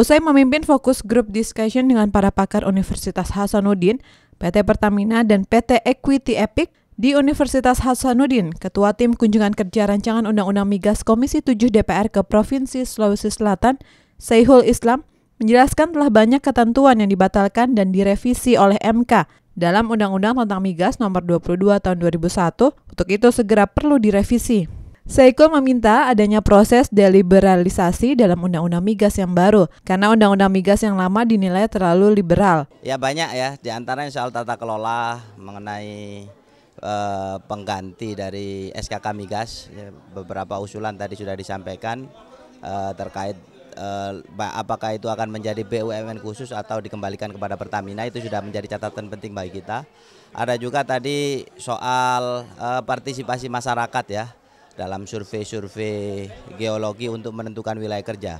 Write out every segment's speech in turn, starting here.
Usai memimpin fokus grup discussion dengan para pakar Universitas Hasanuddin, PT Pertamina dan PT Equity Epic di Universitas Hasanuddin, Ketua Tim Kunjungan Kerja Rancangan Undang-Undang Migas Komisi 7 DPR ke Provinsi Sulawesi Selatan, Syihul Islam, menjelaskan telah banyak ketentuan yang dibatalkan dan direvisi oleh MK dalam Undang-Undang tentang Migas Nomor 22 Tahun 2001. Untuk itu segera perlu direvisi. Seiko meminta adanya proses deliberalisasi dalam undang-undang migas yang baru karena undang-undang migas yang lama dinilai terlalu liberal. Ya banyak ya, di yang soal tata kelola mengenai eh, pengganti dari SKK migas. Ya, beberapa usulan tadi sudah disampaikan eh, terkait Eh, apakah itu akan menjadi BUMN khusus atau dikembalikan kepada Pertamina itu sudah menjadi catatan penting bagi kita. Ada juga tadi soal eh, partisipasi masyarakat ya dalam survei-survei geologi untuk menentukan wilayah kerja.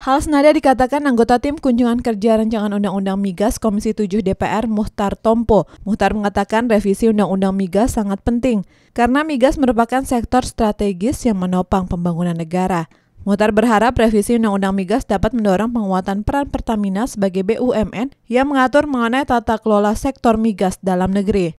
Hal senada dikatakan anggota tim kunjungan kerja rancangan Undang-Undang Migas Komisi 7 DPR Muhtar Tompo. Muhtar mengatakan revisi Undang-Undang Migas sangat penting karena migas merupakan sektor strategis yang menopang pembangunan negara. Mutar berharap revisi Undang-Undang Migas dapat mendorong penguatan peran Pertamina sebagai BUMN yang mengatur mengenai tata kelola sektor migas dalam negeri.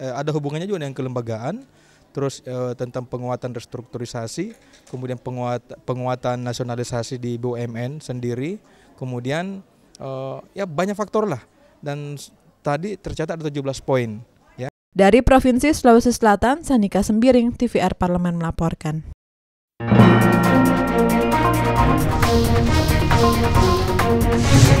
Eh, ada hubungannya juga dengan kelembagaan, terus eh, tentang penguatan restrukturisasi, kemudian penguat, penguatan nasionalisasi di BUMN sendiri, kemudian eh, ya banyak faktor lah. Dan tadi tercatat ada 17 poin. Ya. Dari Provinsi Sulawesi Selatan, Sanika Sembiring, TVR Parlemen melaporkan. Thank you.